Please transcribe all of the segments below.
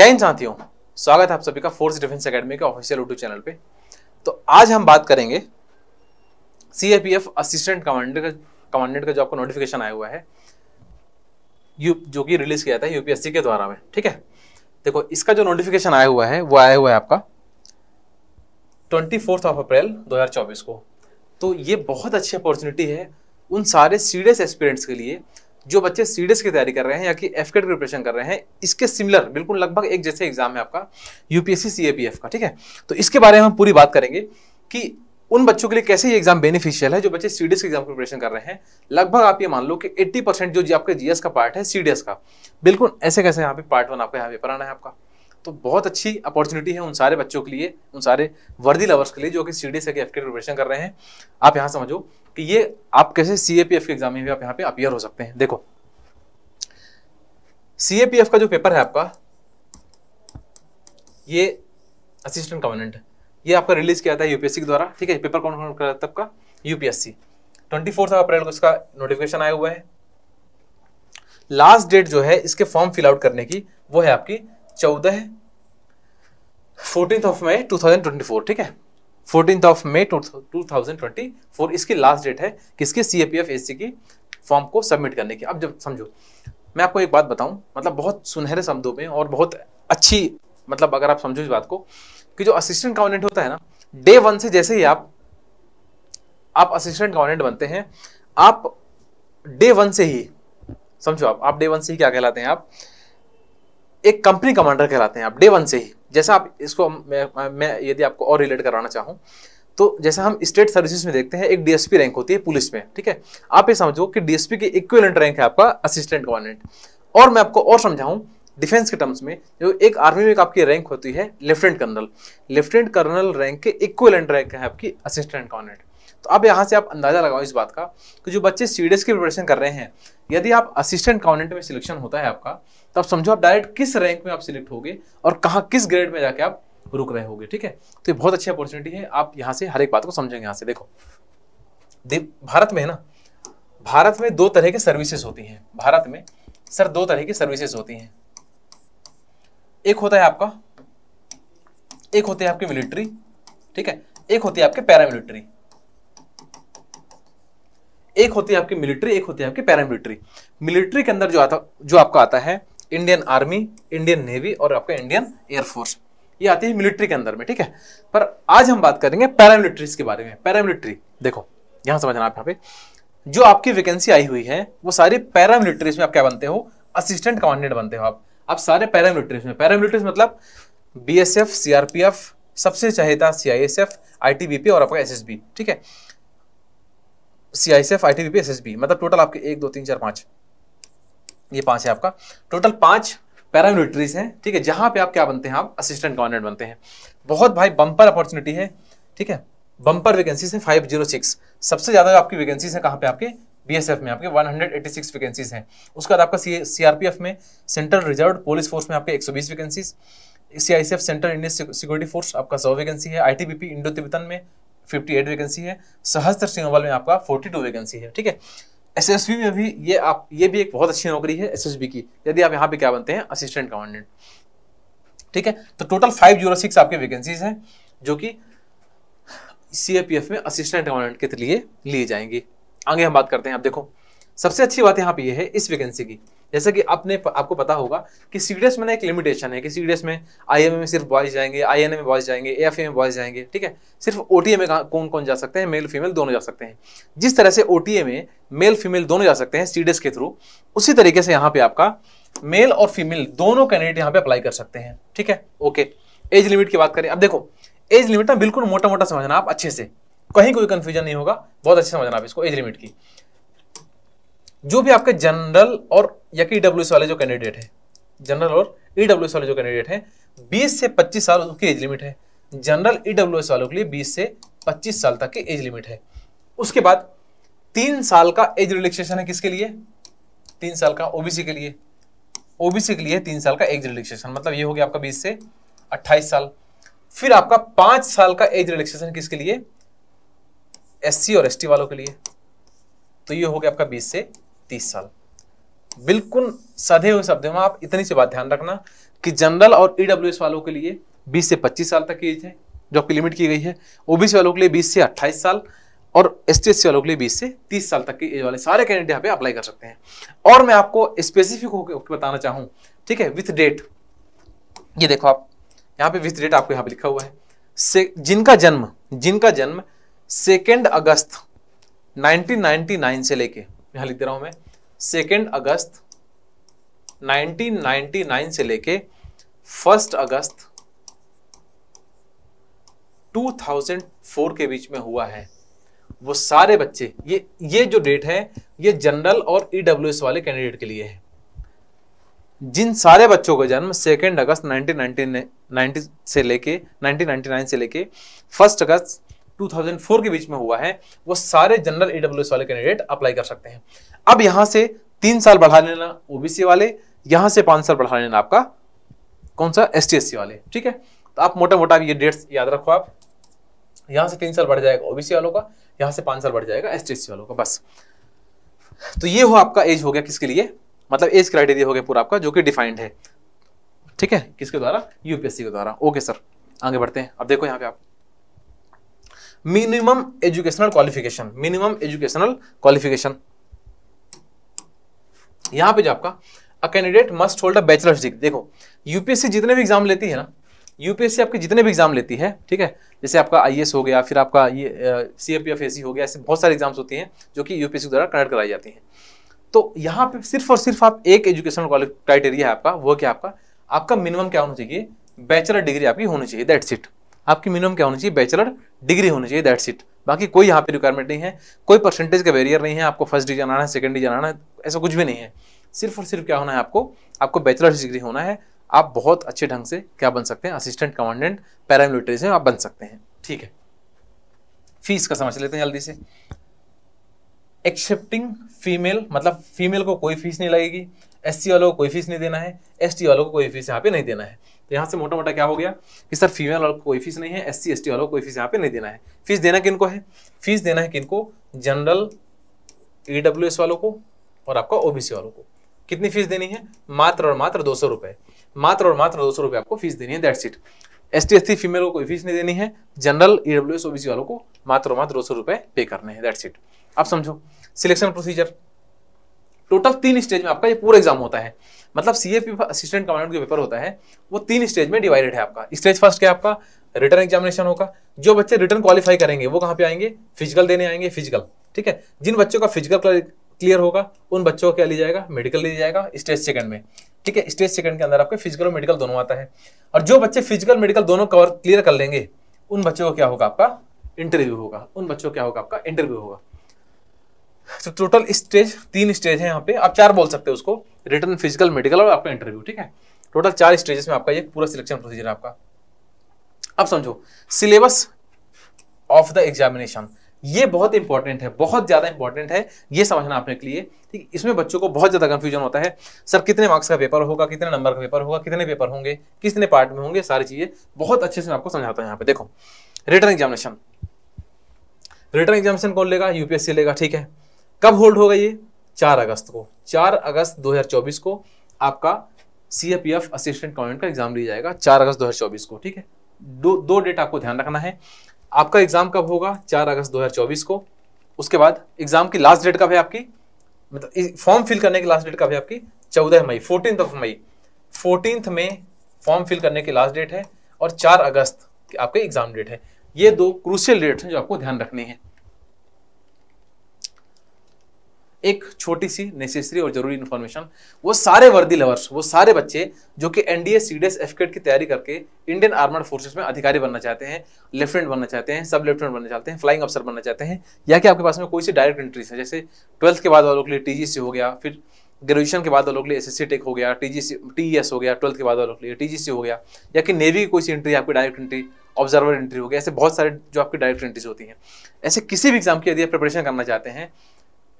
जय हिंद साथियों स्वागत है आप सभी का फोर्स डिफेंस अकेडमी के ऑफिशियल यूट्यूब चैनल पे तो आज हम बात करेंगे C A P F assistant commandant का कमांडेंट का जो आपको नोटिफिकेशन आया हुआ है यू जो कि रिलीज किया जाता है यूपीएससी के द्वारा में ठीक है देखो इसका जो नोटिफिकेशन आया हुआ है वो आया हुआ है आपका ट्वेंटी ऑफ अप्रैल दो को तो ये बहुत अच्छी अपॉर्चुनिटी है उन सारे सीरियस एक्सपीरियंट्स के लिए जो बच्चे सीडीएस की तैयारी कर रहे हैं या कि एफ की प्रिपरेशन कर रहे हैं इसके सिमिलर बिल्कुल लगभग एक जैसे एग्जाम है आपका यूपीएससी सीएपीएफ का ठीक है तो इसके बारे में हम पूरी बात करेंगे कि उन बच्चों के लिए कैसे ये एग्जाम बेनिफिशियल है जो बच्चे सीडीएस के एग्जाम प्रिपरेशन कर रहे हैं लगभग आप ये मान लो कि 80 परसेंट जो आपके जीएस का पार्ट है सीडीएस का बिल्कुल ऐसे कैसे यहाँ पे पार्ट वन आपका यहाँ पेपर आना है आपका तो बहुत अच्छी अपॉर्चुनिटी है उन सारे बच्चों के लिए उन सारे वर्दी लवर्स के लिए जो कि सीडीएस डी एफ के प्रिपरेशन कर रहे हैं आप यहाँ समझो कि ये आप कैसे सी के एग्जाम में भी आप यहाँ पे अपियर हो सकते हैं देखो सी का जो पेपर है आपका ये असिस्टेंट कमांडेंट ये आपका रिलीज किया था यूपीएससी के द्वारा ठीक है पेपर कौन कौन करा था आपका यूपीएससी ट्वेंटी फोर्थ अप्रैल को इसका नोटिफिकेशन आया हुआ है लास्ट डेट जो है इसके फॉर्म फिल आउट करने की वो है आपकी चौदह fourteen of May two thousand twenty four ठीक है fourteen of May two thousand twenty four इसकी लास्ट डेट है किसकी सी ए पी एफ ए सी की फॉर्म को सबमिट करने की अब जब समझो मैं आपको एक बात बताऊं मतलब बहुत सुनहरे शब्दों में और बहुत अच्छी मतलब अगर आप समझो इस बात को कि जो असिस्टेंट काउंडेंट होता है ना डे वन से जैसे ही आप आप असिस्टेंट काउंडेंट बनते हैं आप डे वन से ही समझो आप आप डे वन से ही क्या कहलाते हैं आप एक कंपनी कमांडर कहलाते हैं आप डे वन से ही जैसा आप इसको मैं, मैं यदि आपको और रिलेट कराना चाहूँ तो जैसे हम स्टेट सर्विसेज में देखते हैं एक डीएसपी रैंक होती है पुलिस में ठीक है आप ये समझो कि डीएसपी की इक्विलेंट रैंक है आपका असिस्टेंट कमांडेंट और मैं आपको और समझाऊं डिफेंस के टर्म्स में जो एक आर्मी में एक आपकी रैंक होती है lieutenant colonel lieutenant colonel rank के इक्विलेंट रैंक है आपकी असिस्टेंट कमांडेंट तो अब यहाँ से आप अंदाजा लगाओ इस बात का कि जो बच्चे सी की प्रिपरेशन कर रहे हैं यदि आप असिस्टेंट कमांडेंट में सिलेक्शन होता है आपका तो आप समझो आप डायरेक्ट किस रैंक में आप सिलेक्ट होगे और कहाँ किस ग्रेड में जाके आप रुक रहे होगे ठीक है तो ये बहुत अच्छी अपॉर्चुनिटी है आप यहाँ से हर एक बात को समझेंगे यहाँ से देखो भारत में है ना भारत में दो तरह की सर्विसेज होती हैं भारत में सर दो तरह की सर्विसेज होती हैं एक होता है आपका एक होते हैं आपकी मिलिट्री ठीक है एक होती है आपके पैरामिलिट्री एक होती है आपकी मिलिट्री एक होती है आपकी पैरामिलिट्री मिलिट्री के अंदर जो आता जो आपका आता है इंडियन आर्मी इंडियन नेवी और आपका इंडियन एयरफोर्स ये आती है मिलिट्री के अंदर में ठीक है पर आज हम बात करेंगे पैरामिलिट्रीज के बारे में पैरामिलिट्री देखो यहां समझना आप यहाँ पे जो आपकी वैकेंसी आई हुई है वो सारी पैरामिलिट्रीज में आप क्या बनते हो असिस्टेंट कमांडेंट बनते हो आप आप सारे पैरामिलिट्रीज में पैरामिलिट्रीज मतलब B S F C R P F सबसे चाहे C I S F I T B P और आपका एस एस बी ठीक है C I S F I T B P S S B मतलब टोटल आपके एक दो तीन चार पांच ये पांच है आपका टोटल पांच पैरामिलिट्रीज हैं ठीक है जहां पे आप क्या बनते हैं आप असिस्टेंट कमांडेंट बनते हैं बहुत भाई बम्पर अपॉर्चुनिटी है ठीक है बम्पर वैकेंसीज है फाइव जीरो सिक्स सबसे ज्यादा आपकी वैकेंसीज है कहाँ पे आपके बीएसएफ में आपके 186 वैकेंसीज हैं उसके बाद आपका सीआरपीएफ में सेंट्रल रिजर्व पुलिस फोर्स में आपके 120 vacancies CICF central Indian security force आपका सौ वैकेंसी है आईटीबीपी इंडो तिब्बतन में 58 वैकेंसी है सहस्त्र सिंहवाल में आपका 42 वैकेंसी है ठीक है बी में भी ये आप ये भी एक बहुत अच्छी नौकरी है बी की यदि आप यहाँ पे क्या बनते हैं असिस्टेंट कमांडेंट ठीक है तो टोटल फाइव जीरो सिक्स आपके वैकेंसीज हैं जो कि सी में असिस्टेंट कमांडेंट के लिए लिए जाएंगी आगे हम बात करते हैं आप देखो सबसे अच्छी बात यहाँ पे ये है इस वैकेंसी की जैसे कि आपने आपको पता होगा कि सीडीएस में ना एक लिमिटेशन है कि सीडीएस में आई में सिर्फ बॉयज जाएंगे आई में बॉयज जाएंगे ए में बॉयज जाएंगे ठीक है सिर्फ ओ में कौन कौन जा सकते हैं मेल फीमेल दोनों जा सकते हैं जिस तरह से ओ में मेल फीमेल दोनों जा सकते हैं सीडीएस के थ्रू उसी तरीके से यहाँ पे आपका मेल और फीमेल दोनों कैंडिडेट यहाँ पे अप्लाई कर सकते हैं ठीक है ओके एज लिमिट की बात करें अब देखो एज लिमिट ना बिल्कुल मोटा मोटा समझना आप अच्छे से कहीं कोई कंफ्यूजन नहीं होगा बहुत अच्छे समझना आप इसको एज लिमिट की जो भी आपके जनरल और या कि ई वाले जो कैंडिडेट हैं जनरल और ई वाले जो कैंडिडेट हैं 20 से 25 साल उसकी एज लिमिट है जनरल ई वालों के लिए 20 से 25 साल तक की एज लिमिट है उसके बाद तीन साल का एज रिलैक्सेशन है किसके लिए तीन साल का ओबीसी के लिए ओबीसी के लिए तीन साल का एज रिलैक्सेशन मतलब ये हो गया आपका बीस से अट्ठाईस साल फिर आपका पांच साल का एज रिलैक्सेशन किसके लिए एस और एस वालों के लिए तो ये हो गया आपका 20 से तीस साल बिल्कुल सधे हुए शब्द में आप इतनी सी बात ध्यान रखना कि जनरल और ईडब्ल्यू e वालों के लिए बीस से पच्चीस साल तक की एज है जो आपकी लिमिट की गई है ओबीसी वालों के लिए बीस से अट्ठाईस साल और एस टी वालों के लिए बीस से तीस साल तक की एज वाले सारे कैंडिडेट यहाँ पे अप्लाई कर सकते हैं और मैं आपको स्पेसिफिक होकर बताना चाहूँ ठीक है विथ डेट ये देखो आप यहाँ पे विथ डेट आपको यहाँ पे लिखा हुआ है से जिनका जन्म जिनका जन्म सेकेंड अगस्त 1999 से लेके यहां लिख दे रहा हूं मैं सेकेंड अगस्त 1999 से लेके फर्स्ट अगस्त 2004 के बीच में हुआ है वो सारे बच्चे ये ये जो डेट है ये जनरल और ईडब्ल्यूएस e वाले कैंडिडेट के लिए है जिन सारे बच्चों का जन्म सेकेंड अगस्त 1999 से लेके 1999 से लेके फर्स्ट अगस्त 2004 के बीच में हुआ है वो सारे जनरल ईडब्ल्यू वाले कैंडिडेट अप्लाई कर सकते हैं अब यहां से तीन साल बढ़ा लेना ओबीसी वाले यहां से पांच साल बढ़ा लेना आपका कौन सा एस टी वाले ठीक है तो आप मोटा मोटा ये डेट्स याद रखो आप यहां से तीन साल बढ़ जाएगा ओबीसी वालों का यहां से पांच साल बढ़ जाएगा एस टी वालों का बस तो ये हो आपका एज हो गया किसके लिए मतलब एज क्राइटेरिया हो गया पूरा आपका जो कि डिफाइंड है ठीक है किसके द्वारा यूपीएससी के द्वारा ओके सर आगे बढ़ते हैं अब देखो यहाँ पे आप minimum educational qualification minimum educational qualification यहां पे जो आपका a candidate must hold a bachelor's degree देखो यूपीएससी जितने भी एग्जाम लेती है ना यूपीएससी आपके जितने भी एग्जाम लेती है ठीक है जैसे आपका आई हो गया फिर आपका ये C F P F A C हो गया ऐसे बहुत सारे एग्जाम्स होती हैं जो कि यूपीएससी द्वारा कंडक्ट कराई जाती हैं तो यहाँ पे सिर्फ और सिर्फ आप एक एजुकेशनल क्राइटेरिया है आपका वो क्या आपका आपका मिनिमम क्या होना चाहिए बैचलर डिग्री आपकी होनी चाहिए दैट्स इट आपकी मिनिमम क्या होनी चाहिए बैचलर डिग्री होनी चाहिए दैट्स इट बाकी कोई यहाँ पे रिक्वायरमेंट नहीं है कोई परसेंटेज का वेरियर नहीं है आपको फर्स्ट डिग्री आना है सेकंड डिग्री आना है ऐसा कुछ भी नहीं है सिर्फ और सिर्फ क्या होना है आपको आपको बैचलर डिग्री होना है आप बहुत अच्छे ढंग से क्या बन सकते हैं असिस्टेंट कमांडेंट पैरामिलिट्री से आप बन सकते हैं ठीक है फीस का समझ लेते हैं जल्दी से एक्सेप्टिंग फीमेल मतलब फीमेल को कोई फीस नहीं लगेगी एस वालों को कोई फीस नहीं देना है एस वालों को कोई फीस यहाँ पे नहीं देना है तो यहाँ से मोटा मोटा क्या हो गया कि सर फीमेल वालों कोई फीस नहीं है एस सी एस टी वालों को कोई फीस यहाँ पे नहीं देना है फीस देना किनको है फीस देना है किनको जनरल ई डब्ल्यू एस वालों को और आपका ओबीसी वालों को कितनी फीस देनी है मात्र और मात्र दो सौ रुपये मात्र और मात्र दो सौ रुपये आपको फीस देनी है that's it S T S T female को कोई फीस नहीं देनी है general E W S OBC वालों को मात्र और मात्र दो सौ रुपये पे करने हैं दैट्स इट आप समझो सिलेक्शन प्रोसीजर टोटल तीन स्टेज में आपका ये पूरा एग्जाम होता है मतलब C F P assistant commandant जो पेपर होता है वो तीन स्टेज में डिवाइडेड है आपका स्टेज फर्स्ट क्या आपका रिटर्न एग्जामिनेशन होगा जो बच्चे रिटर्न क्वालिफाई करेंगे वो कहाँ पे आएंगे फिजिकल देने आएंगे फिजिकल ठीक है जिन बच्चों का फिजिकल क्लियर होगा उन बच्चों को क्या लिया जाएगा मेडिकल लिया जाएगा स्टेज सेकंड में ठीक है स्टेज सेकंड के अंदर आपके फिजिकल और मेडिकल दोनों आता है और जो बच्चे फिजिकल मेडिकल दोनों कवर क्लियर कर लेंगे उन बच्चों का क्या होगा आपका इंटरव्यू होगा उन बच्चों का क्या होगा आपका इंटरव्यू होगा तो टोटल स्टेज तीन स्टेज है यहाँ पे आप चार बोल सकते हो उसको रिटर्न फिजिकल मेडिकल और आपका इंटरव्यू ठीक है टोटल चार स्टेजेस में आपका ये पूरा सिलेक्शन प्रोसीजर है आपका अब समझो सिलेबस ऑफ द एग्जामिनेशन ये बहुत इंपॉर्टेंट है बहुत ज्यादा इंपॉर्टेंट है ये समझना आपने के लिए ठीक इसमें बच्चों को बहुत ज्यादा कंफ्यूजन होता है सर कितने मार्क्स का पेपर होगा कितने नंबर का पेपर होगा कितने पेपर होंगे कितने पार्ट में होंगे सारी चीजें बहुत अच्छे से मैं आपको समझाता हूँ यहाँ पे देखो रिटर्न एग्जामिनेशन रिटर्न एग्जामिनेशन कौन लेगा यूपीएससी लेगा ठीक है कब होल्ड होगा ये चार अगस्त को चार अगस्त 2024 को आपका C F F assistant commandant का एग्जाम लिया जाएगा चार अगस्त 2024 को ठीक है दो दो डेट आपको ध्यान रखना है आपका एग्जाम कब होगा चार अगस्त 2024 को उसके बाद एग्जाम की लास्ट डेट कब है आपकी मतलब फॉर्म फिल करने की लास्ट डेट कब है आपकी चौदह मई फोर्टीन ऑफ मई फोर्टीन में फॉर्म फिल करने की लास्ट डेट है और चार अगस्त आपके एग्जाम डेट है ये दो क्रूशियल डेट हैं जो आपको ध्यान रखने हैं एक छोटी सी नेसेसरी और जरूरी इन्फॉर्मेशन वो सारे वर्दी लवर्स वो सारे बच्चे जो कि एनडीए सीडीएस एफकेट की तैयारी करके इंडियन आर्मड फोर्सेस में अधिकारी बनना चाहते हैं लेफ्टिनेंट बनना चाहते हैं सब लेफ्टिनेंट बनना चाहते हैं फ्लाइंग अफसर बनना चाहते हैं या कि आपके पास में कोई सी डायरेक्ट एंट्रीज है जैसे ट्वेल्थ के बाद वालों के लिए टीजीसी हो गया फिर ग्रेजुएशन के बाद वालों के लिए एस सी टेक हो गया टीजीसी एस e हो गया ट्वेल्थ के बाद वालों के लिए टीजीसी हो गया या कि नेवी की कोई सी एंट्री आपकी डायरेक्ट एंट्री ऑब्जर्वर एंट्री हो गया ऐसे बहुत सारे जो आपकी डायरेक्ट एंट्रीज होती हैं ऐसे किसी भी एग्जाम की यदि आप प्रिपरेशन करना चाहते हैं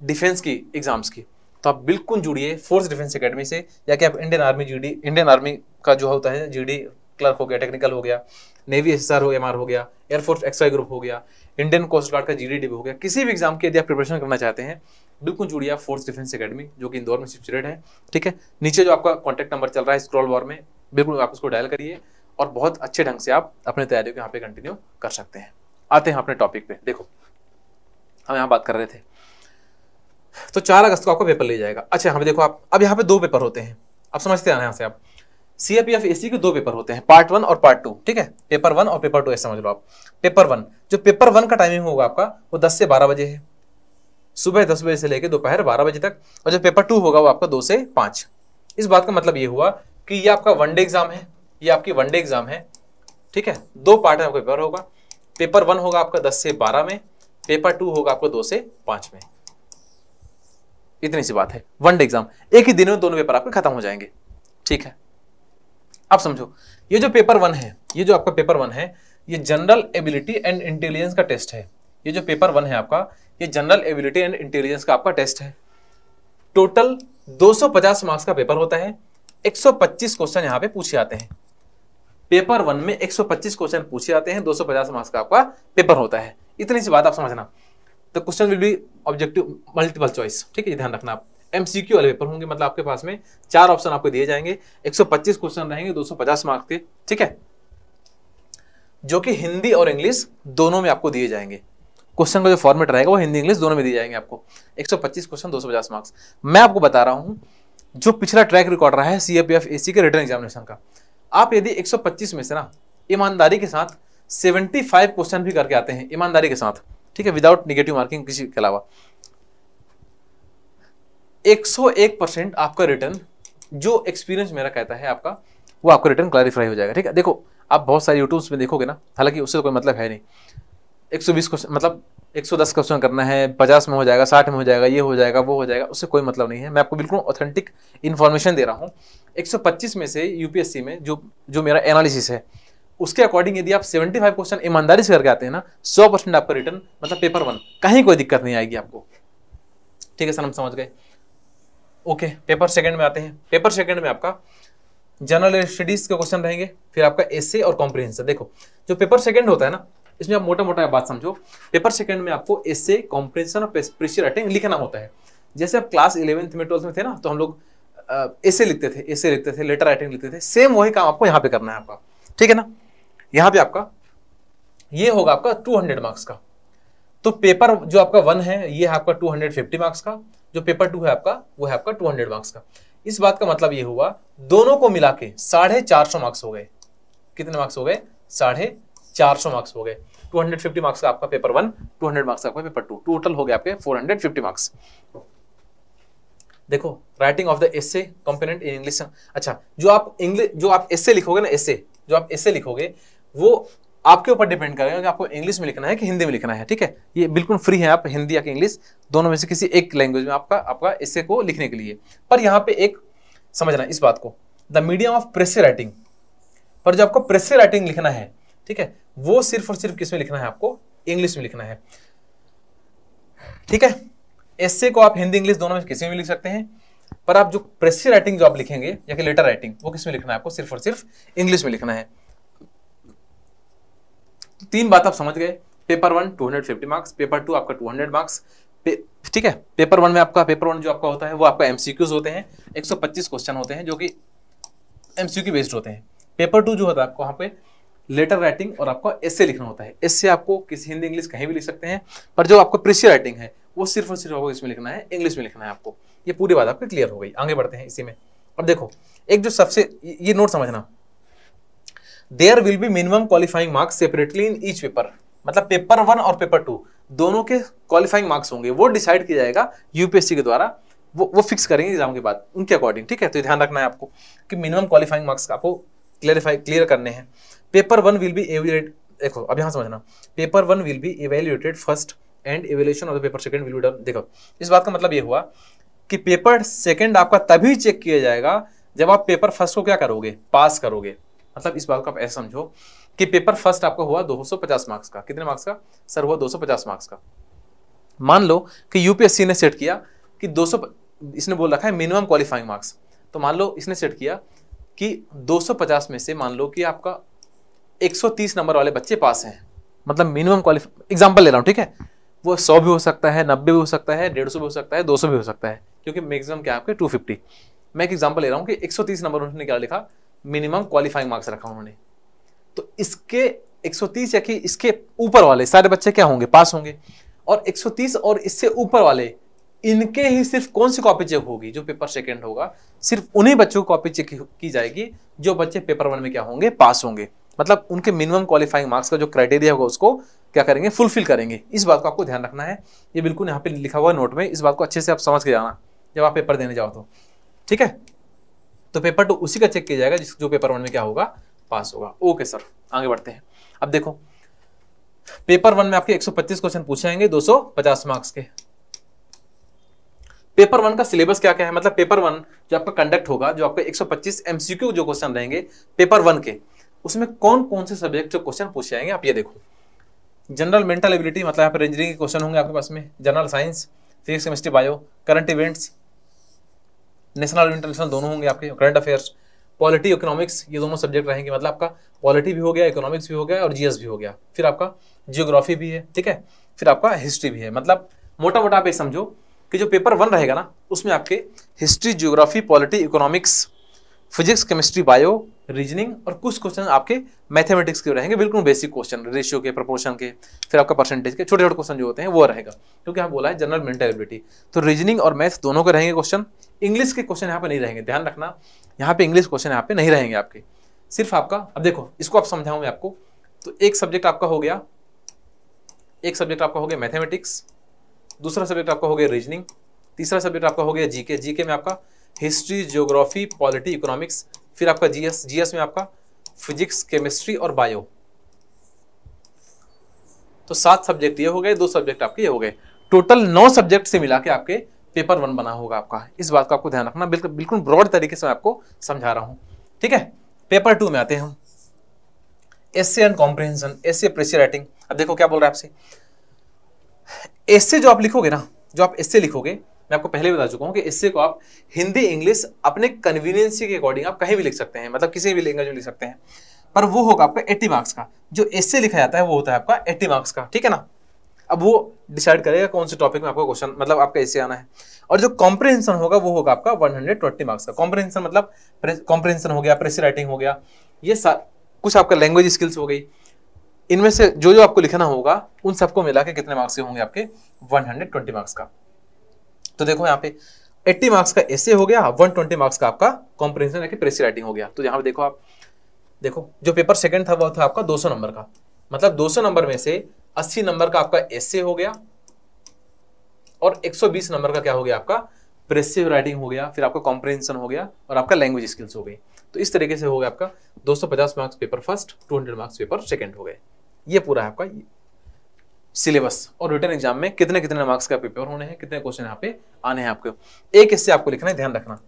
डिफेंस की एग्जाम्स की तो आप बिल्कुल जुड़िए फोर्स डिफेंस अकेडमी से या कि आप Indian army GD Indian army का जो होता है जीडी क्लर्क हो गया टेक्निकल हो गया नेवी एस हो एम हो गया एयरफोर्स वाई ग्रुप हो गया इंडियन कोस्ट गार्ड का जी डी हो गया किसी भी एग्जाम की यदि आप प्रिपरेशन करना चाहते हैं बिल्कुल जुड़िए आप फोर्स डिफेंस अकेडमी जो कि इंदौर में सिचुएटेड है ठीक है नीचे जो आपका कॉन्टैक्ट नंबर चल रहा है स्क्रॉल वॉर में बिल्कुल आप उसको डायल करिए और बहुत अच्छे ढंग से आप अपने तैयारियों को यहाँ पे कंटिन्यू कर सकते हैं आते हैं अपने टॉपिक पे देखो हम यहाँ बात कर रहे थे तो चार अगस्त को आपका पेपर ले जाएगा अच्छा यहाँ देखो आप अब यहाँ पे दो पेपर होते हैं आप समझते हैं यहाँ से आप सी ए पी एफ ए सी के दो पेपर होते हैं पार्ट वन और पार्ट टू ठीक है पेपर वन और पेपर टू ऐसे समझ लो आप पेपर वन जो पेपर वन का टाइमिंग होगा आपका वो दस से बारह बजे है सुबह दस बजे से लेकर दोपहर बारह बजे तक और जो पेपर टू होगा वो आपका दो से पाँच इस बात का मतलब ये हुआ कि ये आपका वन डे एग्जाम है ये आपकी वन डे एग्जाम है ठीक है दो पार्ट में आपका पेपर होगा पेपर वन होगा आपका दस से बारह में पेपर टू होगा आपको दो से पाँच में इतनी सी बात है वन डे एग्जाम एक ही दिन में दोनों पेपर आपके खत्म हो जाएंगे ठीक है अब समझो ये जो पेपर वन है ये जो आपका पेपर वन है ये जनरल एबिलिटी एंड इंटेलिजेंस का टेस्ट है ये जो पेपर वन है आपका ये जनरल एबिलिटी एंड इंटेलिजेंस का आपका टेस्ट है टोटल 250 मार्क्स का पेपर होता है 125 क्वेश्चन यहाँ पे पूछे आते हैं पेपर वन में 125 क्वेश्चन पूछे आते हैं 250 मार्क्स का आपका पेपर होता है इतनी सी बात आप समझना तो question will be objective multiple choice ठीक है ध्यान रखना आप एम सी क्यू वाले पेपर होंगे मतलब आपके पास में चार ऑप्शन आपको दिए जाएंगे 125 क्वेश्चन रहेंगे 250 मार्क्स के ठीक है जो कि हिंदी और इंग्लिश दोनों में आपको दिए जाएंगे क्वेश्चन का जो फॉर्मेट रहेगा वो हिंदी इंग्लिश दोनों में दिए जाएंगे आपको 125 क्वेश्चन 250 मार्क्स मैं आपको बता रहा हूँ जो पिछला ट्रैक रिकॉर्ड रहा है सी एसी के रिटर्न एग्जामिनेशन का आप यदि 125 में से ना ईमानदारी के साथ 75 क्वेश्चन भी करके आते हैं ईमानदारी के साथ ठीक है विदाउट निगेटिव मार्किंग किसी के अलावा 101 परसेंट आपका रिटर्न जो एक्सपीरियंस मेरा कहता है आपका वो आपका रिटर्न क्लैरिफाई हो जाएगा ठीक है देखो आप बहुत सारे यूट्यूब में देखोगे ना हालांकि उससे तो कोई मतलब है नहीं 120 क्वेश्चन मतलब 110 क्वेश्चन करना है 50 में हो जाएगा 60 में हो जाएगा ये हो जाएगा वो हो जाएगा उससे कोई मतलब नहीं है मैं आपको बिल्कुल ऑथेंटिक इन्फॉर्मेशन दे रहा हूँ 125 में से यूपीएससी में जो जो मेरा एनालिसिस है उसके अकॉर्डिंग यदि आप 75 क्वेश्चन ईमानदारी से करके आते हैं ना 100 परसेंट आपका रिटर्न मतलब पेपर वन कहीं कोई दिक्कत नहीं आएगी आपको ठीक है सर हम समझ गए ओके पेपर सेकंड में आते हैं पेपर सेकंड में आपका जनरल स्टडीज के क्वेश्चन रहेंगे फिर आपका एसे और कॉम्प्रिहेंसर देखो जो पेपर सेकंड होता है ना इसमें आप मोटा मोटा बात समझो पेपर सेकंड में आपको एसे कॉम्प्रिहेंशन और प्रेशर राइटिंग लिखना होता है जैसे आप क्लास इलेवेंथ में ट्वेल्थ में थे ना तो हम लोग एसे लिखते थे एसे लिखते थे लेटर राइटिंग लिखते थे सेम वही काम आपको यहाँ पे करना है आपका ठीक है ना यहां पे आपका ये होगा आपका 200 मार्क्स का तो पेपर जो आपका वन है ये है आपका 250 मार्क्स का जो पेपर टू है आपका वो है आपका 200 मार्क्स का इस बात का मतलब ये हुआ दोनों को मिला के साढ़े चार सौ मार्क्स हो गए कितने मार्क्स हो गए साढ़े चार सौ मार्क्स हो गए 250 मार्क्स का आपका पेपर वन 200 मार्क्स का आपका पेपर टू टोटल हो गया आपके 450 मार्क्स देखो writing of the essay component in English अच्छा जो आप इंग्लिश जो आप एसे लिखोगे ना एसे जो आप एसे लिखोगे वो आपके ऊपर डिपेंड करेगा कि आपको इंग्लिश में लिखना है कि हिंदी में लिखना है ठीक है ये बिल्कुल फ्री है आप हिंदी या इंग्लिश दोनों में से किसी एक लैंग्वेज में आपका आपका इससे को लिखने के लिए पर यहाँ पे एक समझना इस बात को the medium of precis writing पर जो आपको प्रेस राइटिंग लिखना है ठीक है वो सिर्फ और सिर्फ किस में लिखना है आपको इंग्लिश में लिखना है ठीक है एस्से को आप हिंदी इंग्लिश दोनों में किसी में भी लिख सकते हैं पर आप जो प्रेस राइटिंग जो आप लिखेंगे या कि लेटर राइटिंग वो किस में लिखना है आपको सिर्फ और सिर्फ इंग्लिश में लिखना है तो तीन बात आप समझ गए paper one two hundred fifty marks paper two आपका टू हंड्रेड मार्क्स ठीक है पेपर वन में आपका पेपर वन जो आपका होता है वो आपका एमसीक्यूज होते हैं एक सौ पच्चीस क्वेश्चन होते हैं जो कि एमसीक्यू बेस्ड होते हैं पेपर टू जो होता है आपको वहाँ पे लेटर राइटिंग और आपको एसे लिखना होता है एसे आपको किसी हिंदी इंग्लिश कहीं भी लिख सकते हैं पर जो आपका प्रीसी राइटिंग है वो सिर्फ और सिर्फ आपको इसमें लिखना है इंग्लिश में लिखना है आपको ये पूरी बात आपकी क्लियर हो गई आगे बढ़ते हैं इसी में और देखो एक जो सबसे ये नोट समझना there will be minimum qualifying marks separately in each paper मतलब पेपर वन और पेपर टू दोनों के क्वालिफाइंग मार्क्स होंगे वो डिसाइड किया जाएगा यूपीएससी के द्वारा वो वो फिक्स करेंगे एग्जाम के बाद उनके अकॉर्डिंग ठीक है तो ध्यान रखना है आपको कि मिनिमम क्वालिफाइंग मार्क्स आपको क्लियरिफाई क्लियर करने हैं paper one will be evaluated देखो अब यहाँ समझना paper one will be evaluated first and evaluation of the paper second will be done देखो इस बात का मतलब ये हुआ कि पेपर सेकंड आपका तभी चेक किया जाएगा जब आप पेपर फर्स्ट को क्या करोगे पास करोगे मतलब इस बात को आप ऐसा समझो कि पेपर फर्स्ट आपका हुआ 250 मार्क्स का कितने मार्क्स का सर हुआ 250 मार्क्स का मान लो कि यूपीएससी ने सेट किया कि 200 इसने बोल रखा है मिनिमम क्वालिफाइंग मार्क्स तो मान लो इसने सेट किया कि 250 में से मान लो कि आपका 130 नंबर वाले बच्चे पास हैं मतलब मिनिमम क्वालिफाइंग एग्जाम्पल ले रहा हूँ ठीक है वो सौ भी हो सकता है नब्बे भी हो सकता है डेढ़ भी हो सकता है दो भी हो सकता है क्योंकि मैक्सिमम क्या है आपके टू मैं एक एग्जाम्पल ले रहा हूँ कि एक नंबर उन्होंने क्या लिखा मिनिमम क्वालिफाइंग मार्क्स रखा उन्होंने तो इसके 130 या कि इसके ऊपर वाले सारे बच्चे क्या होंगे पास होंगे और 130 और इससे ऊपर वाले इनके ही सिर्फ कौन सी कॉपी चेक होगी जो पेपर सेकेंड होगा सिर्फ उन्हीं बच्चों की कॉपी चेक की जाएगी जो बच्चे पेपर वन में क्या होंगे पास होंगे मतलब उनके मिनिमम क्वालिफाइंग मार्क्स का जो क्राइटेरिया होगा उसको क्या करेंगे फुलफिल करेंगे इस बात को आपको ध्यान रखना है ये बिल्कुल यहाँ पे लिखा हुआ नोट में इस बात को अच्छे से आप समझ के जाना जब आप पेपर देने जाओ तो ठीक है तो पेपर टू उसी का चेक किया जाएगा जिस जो पेपर वन में क्या होगा पास होगा ओके सर आगे बढ़ते हैं अब देखो पेपर वन में आपके 125 क्वेश्चन पूछे जाएंगे 250 मार्क्स के पेपर वन का सिलेबस क्या क्या है मतलब पेपर वन जो आपका कंडक्ट होगा जो आपके 125 एमसीक्यू जो क्वेश्चन रहेंगे पेपर वन के उसमें कौन कौन से सब्जेक्ट जो क्वेश्चन पूछे जाएंगे आप ये देखो जनरल मेंटल एबिलिटी मतलब यहाँ पर इंजीनियरिंग के क्वेश्चन होंगे आपके पास में general science physics chemistry bio current events national और इंटरनेशनल दोनों होंगे आपके करंट अफेयर्स पॉलिटी इकोनॉमिक्स ये दोनों सब्जेक्ट रहेंगे मतलब आपका पॉलिटी भी हो गया इकोनॉमिक्स भी हो गया और जीएस भी हो गया फिर आपका जियोग्राफी भी है ठीक है फिर आपका हिस्ट्री भी है मतलब मोटा मोटा आप ये समझो कि जो पेपर वन रहेगा ना उसमें आपके history geography polity economics physics chemistry bio reasoning और कुछ क्वेश्चन आपके मैथमेटिक्स के रहेंगे बिल्कुल बेसिक क्वेश्चन रेशियो के प्रपोर्शन के फिर आपका परसेंटेज के छोटे छोटे क्वेश्चन जो होते हैं वो रहेगा क्योंकि हम बोला है जनरल मेंटेबिलिटी तो रीजनिंग और मैथ दोनों के रहेंगे क्वेश्चन इंग्लिश के क्वेश्चन यहाँ पे नहीं रहेंगे ध्यान रखना यहाँ पे इंग्लिश क्वेश्चन यहाँ पे नहीं रहेंगे आपके सिर्फ आपका अब देखो इसको आप समझाऊ मैं आपको तो एक सब्जेक्ट आपका हो गया एक सब्जेक्ट आपका हो गया मैथमेटिक्स दूसरा सब्जेक्ट आपका हो गया रीजनिंग तीसरा सब्जेक्ट आपका हो गया जीके जीके में आपका हिस्ट्री ज्योग्राफी पॉलिटी इकोनॉमिक्स फिर आपका जीएस जीएस में आपका फिजिक्स केमिस्ट्री और बायो तो सात सब्जेक्ट ये हो गए दो सब्जेक्ट आपके ये हो गए टोटल नौ सब्जेक्ट से मिला के आपके पेपर वन बना होगा आपका इस बात का आपको ध्यान रखना बिल्कुल बिल्कुल ब्रॉड तरीके से मैं आपको समझा रहा हूँ ठीक है पेपर टू में आते हैं हम essay and comprehension essay precis writing अब देखो क्या बोल रहा है आपसे एस जो आप लिखोगे ना जो आप एस लिखोगे मैं आपको पहले बता चुका हूँ कि एस को आप हिंदी इंग्लिश अपने कन्वीनियंसी के अकॉर्डिंग आप कहीं भी लिख सकते हैं मतलब किसी भी लैंग्वेज में लिख सकते हैं पर वो होगा आपका एट्टी मार्क्स का जो एस लिखा जाता है वो होता है आपका एट्टी मार्क्स का ठीक है ना अब वो डिसाइड करेगा कौन से टॉपिक में आपको क्वेश्चन मतलब आपका ऐसे आना है और जो कॉम्प्रिहेंशन होगा वो होगा आपका 120 मार्क्स का कॉम्प्रिहेंशन मतलब कॉम्प्रिहेंशन हो गया प्रेशर राइटिंग हो गया ये सा, कुछ आपका लैंग्वेज स्किल्स हो गई इनमें से जो जो आपको लिखना होगा उन सबको मिला के कितने मार्क्स के होंगे आपके 120 मार्क्स का तो देखो यहाँ पे 80 मार्क्स का ऐसे हो गया 120 मार्क्स का आपका कॉम्प्रिहेंशन यानी प्रेसी राइटिंग हो गया तो यहाँ पे देखो आप देखो जो पेपर सेकंड था वो था आपका 200 नंबर का मतलब 200 नंबर में से अस्सी नंबर का आपका एसे हो गया और 120 नंबर का क्या हो गया आपका प्रेसिव राइटिंग हो गया फिर आपका कॉम्प्रिहेंशन हो गया और आपका लैंग्वेज स्किल्स हो गई तो इस तरीके से हो गया आपका 250 marks paper first 200 marks paper second हो गए ये पूरा है आपका सिलेबस और रिटर्न एग्जाम में कितने कितने मार्क्स का पेपर होने हैं कितने क्वेश्चन यहाँ पे आने हैं आपके एक हिस्से आपको लिखना है ध्यान रखना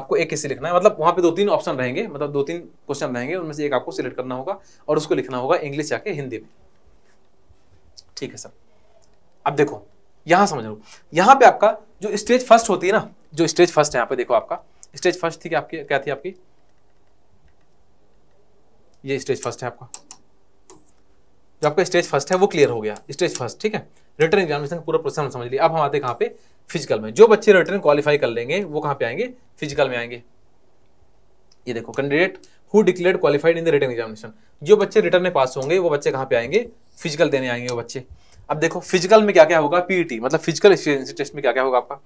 आपको एक हिस्से लिखना है मतलब वहाँ पे दो तीन ऑप्शन रहेंगे मतलब दो तीन क्वेश्चन रहेंगे उनमें से एक आपको सिलेक्ट करना होगा और उसको लिखना होगा इंग्लिश या हिंदी में ठीक है सर अब देखो यहां समझ लो यहां पे आपका जो स्टेज फर्स्ट होती है ना जो स्टेज फर्स्ट है यहाँ पे देखो आपका स्टेज फर्स्ट थी क्या आपकी क्या थी आपकी ये स्टेज फर्स्ट है आपका जो आपका स्टेज फर्स्ट है वो क्लियर हो गया स्टेज फर्स्ट ठीक है रिटर्न एग्जामिनेशन का पूरा प्रोसेस हम समझ लिया अब हम आते हैं कहाँ पे फिजिकल में जो बच्चे रिटर्न क्वालिफाई कर लेंगे वो कहां पे आएंगे फिजिकल में आएंगे ये देखो candidate who declared qualified in the written examination जो बच्चे रिटर्न में पास होंगे वो बच्चे कहाँ पे आएंगे फिजिकल देने आएंगे वो बच्चे अब देखो फिजिकल में क्या क्या होगा पीईटी e मतलब फिजिकल टेस्ट में क्या क्या होगा आपका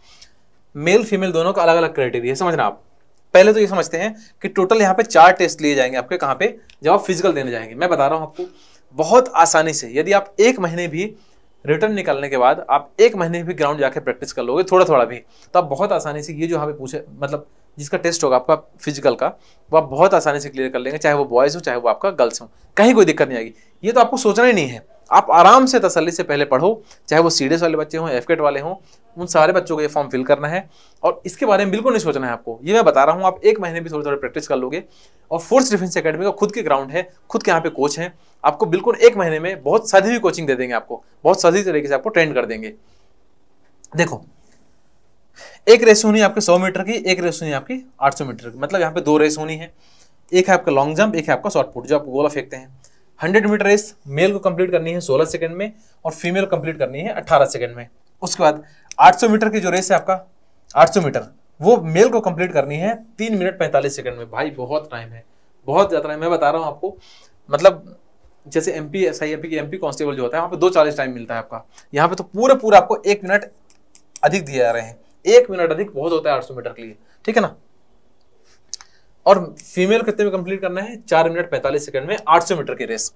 मेल फीमेल दोनों का अलग अलग क्राइटेरिया समझना आप पहले तो ये समझते हैं कि टोटल यहाँ पे चार टेस्ट लिए जाएंगे आपके कहाँ पे जब आप फिजिकल देने जाएंगे मैं बता रहा हूँ आपको बहुत आसानी से यदि आप एक महीने भी रिटर्न निकालने के बाद आप एक महीने भी ग्राउंड जाके प्रैक्टिस कर लोगे थोड़ा थोड़ा भी तो आप बहुत आसानी से ये जो यहाँ पे पूछे मतलब जिसका टेस्ट होगा आपका फिजिकल का वो आप बहुत आसानी से क्लियर कर लेंगे चाहे वो बॉयज़ हो चाहे वो आपका गर्ल्स हो कहीं कोई दिक्कत नहीं आएगी ये तो आपको सोचना ही नहीं है आप आराम से तसल्ली से पहले पढ़ो चाहे वो सीडीएस वाले बच्चे हों एफकेट वाले हों उन सारे बच्चों को ये फॉर्म फिल करना है और इसके बारे में बिल्कुल नहीं सोचना है आपको ये मैं बता रहा हूँ आप एक महीने भी थोड़ी थोड़ी प्रैक्टिस कर लोगे और फोर्स डिफेंस अकेडमी का खुद के ग्राउंड है खुद के यहाँ पे कोच हैं आपको बिल्कुल एक महीने में बहुत सादी हुई कोचिंग दे देंगे आपको बहुत सादी तरीके से आपको ट्रेंड कर देंगे देखो एक रेस होनी है आपके सौ मीटर की एक रेस होनी है आपकी आठ सौ मीटर की मतलब यहाँ पे दो रेस होनी है एक है आपका लॉन्ग जंप एक है आपका शॉर्ट पुट जो आप गोला फेंकते हैं हंड्रेड मीटर रेस मेल को कंप्लीट करनी है सोलह सेकंड में और फीमेल कंप्लीट करनी है अट्ठारह सेकंड में उसके बाद 800 मीटर की जो रेस है आपका 800 मीटर वो मेल को कंप्लीट करनी है तीन मिनट पैंतालीस सेकंड में भाई बहुत टाइम है बहुत ज़्यादा टाइम मैं बता रहा हूँ आपको मतलब जैसे M P S I M P के एम पी कॉन्स्टेबल जो होता है वहाँ पे दो चालीस टाइम मिलता है आपका यहाँ पे तो पूरा पूरा आपको एक मिनट अधिक दिए जा रहे हैं एक मिनट अधिक बहुत होता है आठ सौ मीटर के लिए ठीक है ना और फीमेल कितने में कंप्लीट करना है चार मिनट पैंतालीस सेकंड में आठ सौ मीटर की race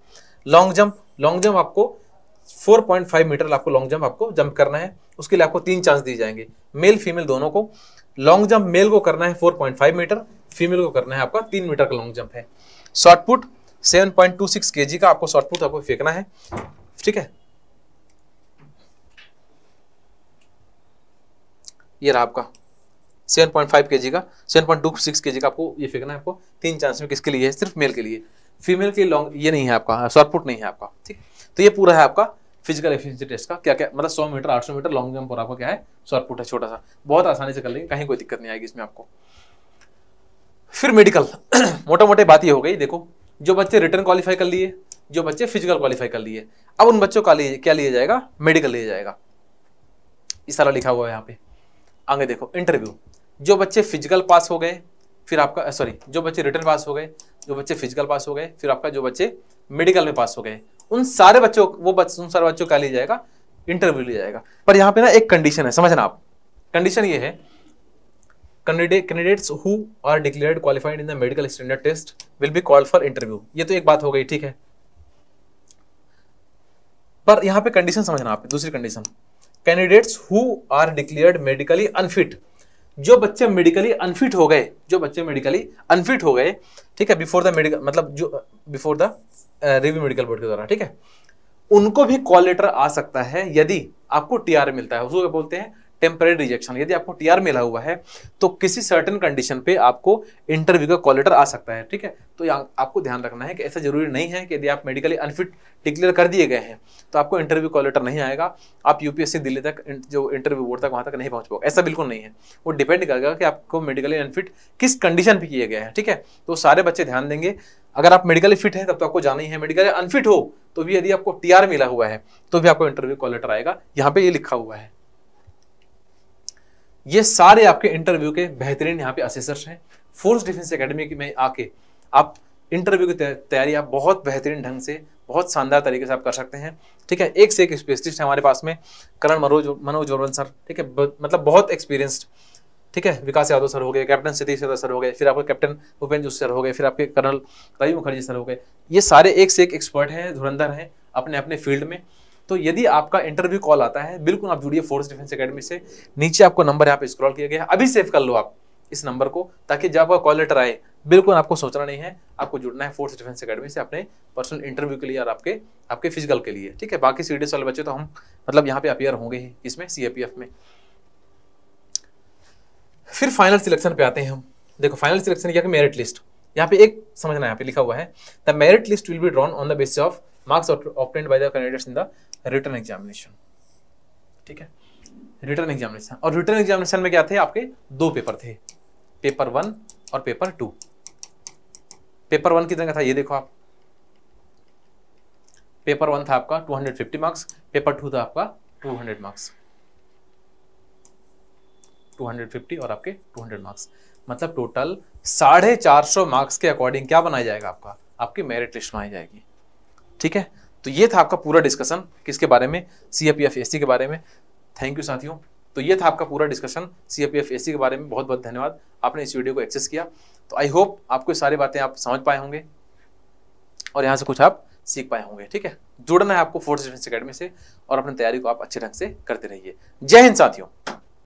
long jump long jump आपको फोर पॉइंट फाइव मीटर आपको लॉन्ग जंप आपको जंप करना है उसके लिए आपको तीन चांस दिए जाएंगे मेल फीमेल दोनों को लॉन्ग जंप मेल को करना है four point five meter female को करना है आपका तीन मीटर का लॉन्ग जंप है shot put seven point two 7.26 KG का आपको शॉर्टपुट आपको फेंकना है ठीक है ये रहा आपका सेवन पॉइंट फाइव के जी का सेवन पॉइंट टू सिक्स के जी का आपको ये फेंकना है आपको तीन चांस में किसके लिए है सिर्फ मेल के लिए फीमेल के लॉन्ग ये नहीं है आपका शॉर्टपुट नहीं है आपका ठीक तो ये पूरा है आपका फिजिकल एफिशिएंसी टेस्ट का क्या क्या मतलब सौ मीटर आठ सौ मीटर लॉन्ग जंप और आपका क्या है शॉर्टपुट है छोटा सा बहुत आसानी से कर लेंगे कहीं कोई दिक्कत नहीं आएगी इसमें आपको फिर मेडिकल मोटा मोटे बात ये हो गई देखो जो बच्चे रिटर्न क्वालिफाई कर लिए जो बच्चे फिजिकल क्वालिफाई कर लिए अब उन बच्चों का लिए क्या लिया जाएगा मेडिकल लिया जाएगा इस सारा लिखा हुआ है यहाँ पे आगे देखो इंटरव्यू जो बच्चे फिजिकल पास हो गए फिर आपका सॉरी जो बच्चे रिटर्न पास हो गए जो बच्चे फिजिकल पास हो गए फिर आपका जो बच्चे मेडिकल में पास हो गए उन सारे बच्चों वो बच, उन सारे बच्चों का लिया जाएगा इंटरव्यू लिया जाएगा पर यहाँ पे ना एक कंडीशन है समझना आप कंडीशन ये है candidates who are declared qualified in the medical standard test will be called for interview ये तो एक बात हो गई ठीक है पर यहाँ पे कंडीशन समझना आप दूसरी condition candidates who are declared medically unfit जो बच्चे मेडिकली अनफिट हो गए जो बच्चे मेडिकली अनफिट हो गए ठीक है बिफोर द मेडिकल मतलब जो before the review medical board के द्वारा ठीक है उनको भी कॉल लेटर आ सकता है यदि आपको टीआर मिलता है उसको क्या बोलते हैं टेम्परेरी रिजेक्शन यदि आपको टीआर मिला हुआ है तो किसी सर्टन कंडीशन पे आपको इंटरव्यू का कॉल लेटर आ सकता है ठीक है तो आपको ध्यान रखना है कि ऐसा जरूरी नहीं है कि यदि आप मेडिकली अनफिट डिक्लेयर कर दिए गए हैं तो आपको इंटरव्यू कॉल लेटर नहीं आएगा आप यूपीएससी दिल्ली तक जो इंटरव्यू बोर्ड तक वहाँ तक नहीं पहुँच पाओगे ऐसा बिल्कुल नहीं है वो डिपेंड करेगा कि आपको मेडिकली अनफिट किस कंडीशन पर किए गए हैं ठीक है तो सारे बच्चे ध्यान देंगे अगर आप मेडिकली फिट हैं तब तो आपको जाना ही है मेडिकली अनफिट हो तो भी यदि आपको टी मिला हुआ है तो भी आपको इंटरव्यू कॉलेटर आएगा यहाँ पे ये लिखा हुआ है ये सारे आपके इंटरव्यू के बेहतरीन यहाँ पे असेसर्स हैं फोर्स डिफेंस अकेडमी में आके आप इंटरव्यू की तैयारी आप बहुत बेहतरीन ढंग से बहुत शानदार तरीके से आप कर सकते हैं ठीक है एक से एक स्पेशलिस्ट है हमारे पास में करण मनोज मनोज वर्वन सर ठीक है मतलब बहुत एक्सपीरियंस्ड ठीक है विकास यादव सर हो गए कैप्टन सतीश यादव सर हो गए फिर आपके कैप्टन भूपेंद्र सर हो गए फिर आपके कर्नल रवि मुखर्जी सर हो गए ये सारे एक से एक एक्सपर्ट हैं धुरंधर हैं अपने अपने फील्ड में तो यदि आपका इंटरव्यू कॉल आता है बिल्कुल आप जुड़िए फोर्स डिफेंस अकेडमी से नीचे आपको नंबर यहाँ पे स्क्रॉल किया गया है अभी सेव कर लो आप इस नंबर को ताकि जब आपका कॉल लेटर आए बिल्कुल आपको सोचना नहीं है आपको जुड़ना है फोर्स डिफेंस अकेडमी से अपने पर्सनल इंटरव्यू के लिए और आपके आपके फिजिकल के लिए ठीक है बाकी सी वाले बच्चे तो हम मतलब यहाँ पे अपियर होंगे ही इसमें सी में फिर फाइनल सिलेक्शन पे आते हैं हम देखो फाइनल सिलेक्शन क्या मेरिट लिस्ट यहाँ पे एक समझना यहाँ पे लिखा हुआ है the merit list will be drawn on the basis of marks obtained by the candidates in the written examination ठीक है रिटर्न एग्जामिनेशन और रिटर्न एग्जामिनेशन में क्या थे आपके दो पेपर थे पेपर वन और पेपर टू पेपर वन कितने का था ये देखो आप पेपर वन था आपका 250 मार्क्स पेपर टू था आपका 200 मार्क्स 250 और आपके 200 मार्क्स मतलब टोटल साढ़े चार सौ मार्क्स के अकॉर्डिंग क्या बनाया जाएगा आपका आपकी मेरिट लिस्ट बनाई जाएगी ठीक है तो ये था आपका पूरा डिस्कशन किसके बारे में सी पी एफ एस के बारे में थैंक यू साथियों तो ये था आपका पूरा discussion C P F S के बारे में बहुत बहुत धन्यवाद आपने इस वीडियो को एक्सेस किया तो आई होप आपको सारी बातें आप समझ पाए होंगे और यहाँ से कुछ आप सीख पाए होंगे ठीक है जुड़ना है आपको फोर्थ डिफेंस अकेडमी से और अपनी तैयारी को आप अच्छे ढंग से करते रहिए जय हिंद साथियों